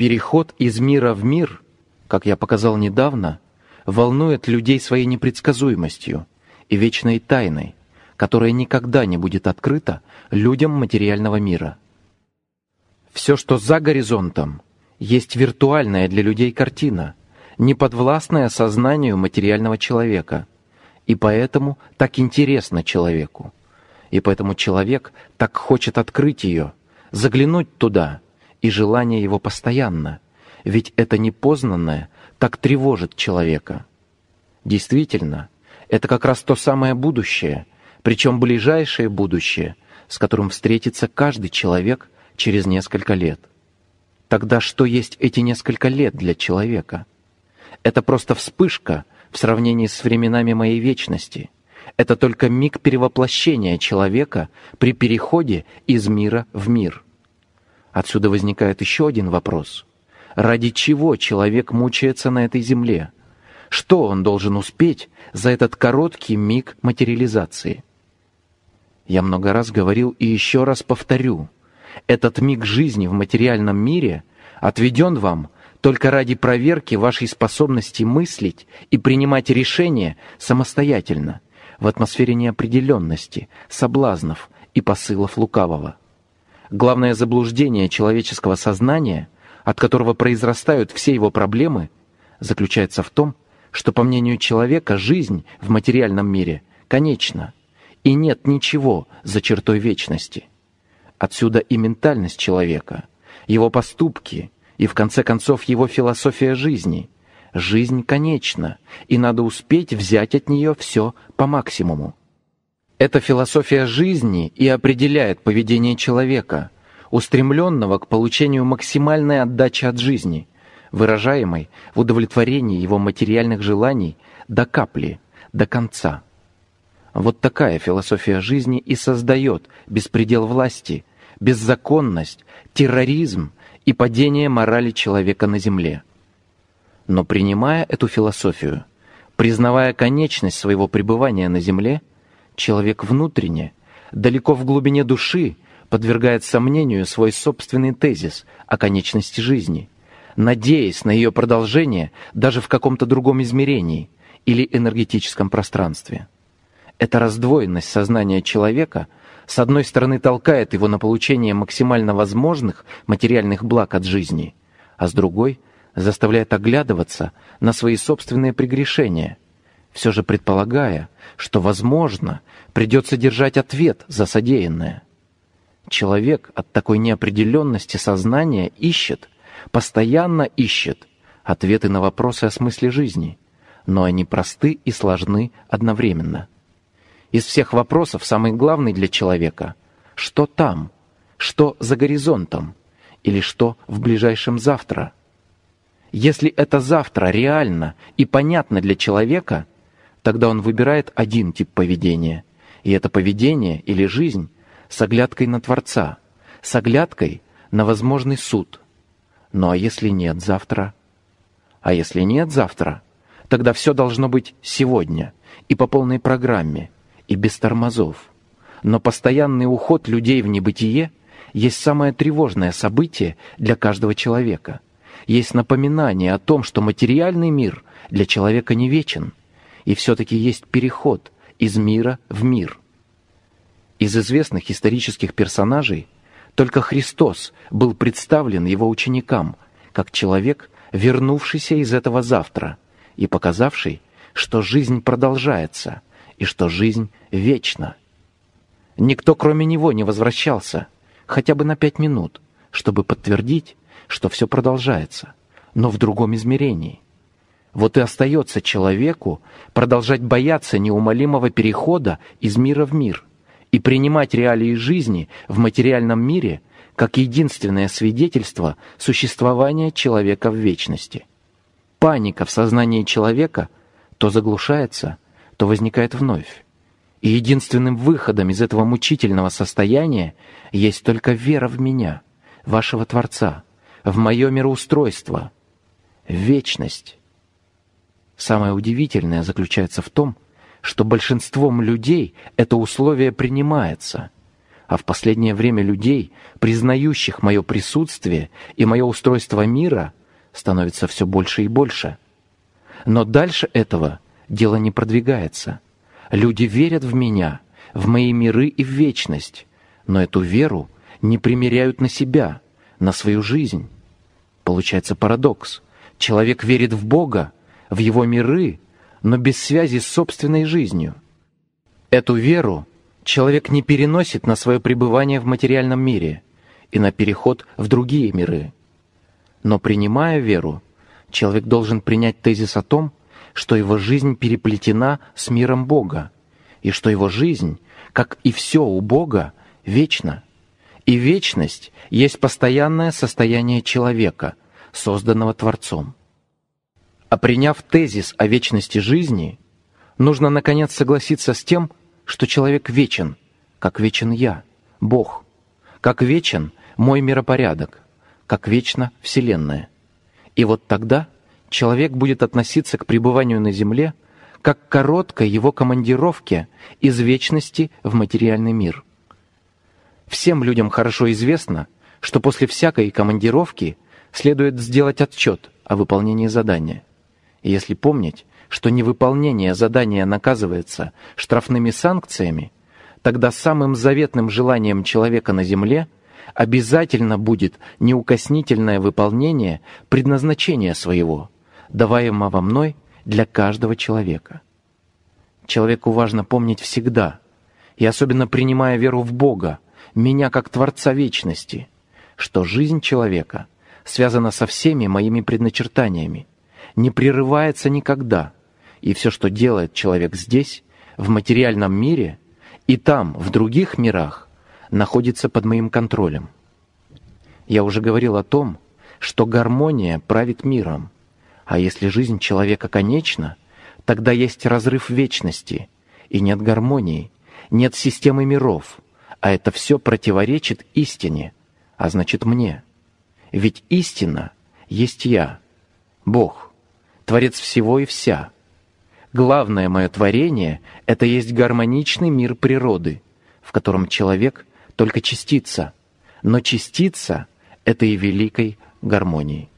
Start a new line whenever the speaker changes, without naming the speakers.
Переход из мира в мир, как я показал недавно, волнует людей своей непредсказуемостью и вечной тайной, которая никогда не будет открыта людям материального мира. Все, что за горизонтом, есть виртуальная для людей картина, неподвластная сознанию материального человека, и поэтому так интересна человеку. И поэтому человек так хочет открыть ее, заглянуть туда — и желание его постоянно, ведь это непознанное так тревожит человека. Действительно, это как раз то самое будущее, причем ближайшее будущее, с которым встретится каждый человек через несколько лет. Тогда что есть эти несколько лет для человека? Это просто вспышка в сравнении с временами моей вечности. Это только миг перевоплощения человека при переходе из мира в мир. Отсюда возникает еще один вопрос. Ради чего человек мучается на этой земле? Что он должен успеть за этот короткий миг материализации? Я много раз говорил и еще раз повторю. Этот миг жизни в материальном мире отведен вам только ради проверки вашей способности мыслить и принимать решения самостоятельно в атмосфере неопределенности, соблазнов и посылов лукавого главное заблуждение человеческого сознания, от которого произрастают все его проблемы, заключается в том, что, по мнению человека, жизнь в материальном мире конечна, и нет ничего за чертой вечности. Отсюда и ментальность человека, его поступки и, в конце концов, его философия жизни. Жизнь конечна, и надо успеть взять от нее все по максимуму. Эта философия жизни и определяет поведение человека, устремленного к получению максимальной отдачи от жизни, выражаемой в удовлетворении его материальных желаний до капли, до конца. Вот такая философия жизни и создает беспредел власти, беззаконность, терроризм и падение морали человека на земле. Но принимая эту философию, признавая конечность своего пребывания на земле – человек внутренне, далеко в глубине души, подвергает сомнению свой собственный тезис о конечности жизни, надеясь на ее продолжение даже в каком-то другом измерении или энергетическом пространстве. Эта раздвоенность сознания человека – с одной стороны толкает его на получение максимально возможных материальных благ от жизни, а с другой заставляет оглядываться на свои собственные прегрешения, все же предполагая, что, возможно, придется держать ответ за содеянное. Человек от такой неопределенности сознания ищет, постоянно ищет ответы на вопросы о смысле жизни, но они просты и сложны одновременно. Из всех вопросов самый главный для человека — что там, что за горизонтом или что в ближайшем завтра — если это завтра реально и понятно для человека, Тогда он выбирает один тип поведения. И это поведение или жизнь с оглядкой на Творца, с оглядкой на возможный суд. Ну а если нет завтра? А если нет завтра? Тогда все должно быть сегодня и по полной программе, и без тормозов. Но постоянный уход людей в небытие есть самое тревожное событие для каждого человека. Есть напоминание о том, что материальный мир для человека не вечен – и все-таки есть переход из мира в мир. Из известных исторических персонажей только Христос был представлен его ученикам как человек, вернувшийся из этого завтра и показавший, что жизнь продолжается и что жизнь вечна. Никто, кроме него, не возвращался хотя бы на пять минут, чтобы подтвердить, что все продолжается, но в другом измерении – вот и остается человеку продолжать бояться неумолимого перехода из мира в мир и принимать реалии жизни в материальном мире как единственное свидетельство существования человека в вечности. Паника в сознании человека то заглушается, то возникает вновь. И единственным выходом из этого мучительного состояния есть только вера в меня, вашего Творца, в мое мироустройство, в вечность, Самое удивительное заключается в том, что большинством людей это условие принимается, а в последнее время людей, признающих мое присутствие и мое устройство мира, становится все больше и больше. Но дальше этого дело не продвигается. Люди верят в меня, в мои миры и в вечность, но эту веру не примеряют на себя, на свою жизнь. Получается парадокс. Человек верит в Бога, в его миры, но без связи с собственной жизнью. Эту веру человек не переносит на свое пребывание в материальном мире и на переход в другие миры. Но принимая веру, человек должен принять тезис о том, что его жизнь переплетена с миром Бога, и что его жизнь, как и все у Бога, вечна. И вечность есть постоянное состояние человека, созданного Творцом. А приняв тезис о вечности жизни, нужно, наконец, согласиться с тем, что человек вечен, как вечен я, Бог, как вечен мой миропорядок, как вечна Вселенная. И вот тогда человек будет относиться к пребыванию на Земле как к короткой его командировке из вечности в материальный мир. Всем людям хорошо известно, что после всякой командировки следует сделать отчет о выполнении задания – если помнить, что невыполнение задания наказывается штрафными санкциями, тогда самым заветным желанием человека на Земле обязательно будет неукоснительное выполнение предназначения своего, даваемого мной для каждого человека. Человеку важно помнить всегда, и особенно принимая веру в Бога, меня как Творца Вечности, что жизнь человека связана со всеми моими предначертаниями, не прерывается никогда, и все, что делает человек здесь, в материальном мире, и там, в других мирах, находится под моим контролем. Я уже говорил о том, что гармония правит миром, а если жизнь человека конечна, тогда есть разрыв вечности, и нет гармонии, нет системы миров, а это все противоречит истине, а значит мне. Ведь истина есть я, Бог — Творец всего и вся. Главное мое творение — это есть гармоничный мир природы, в котором человек — только частица, но частица этой великой гармонии.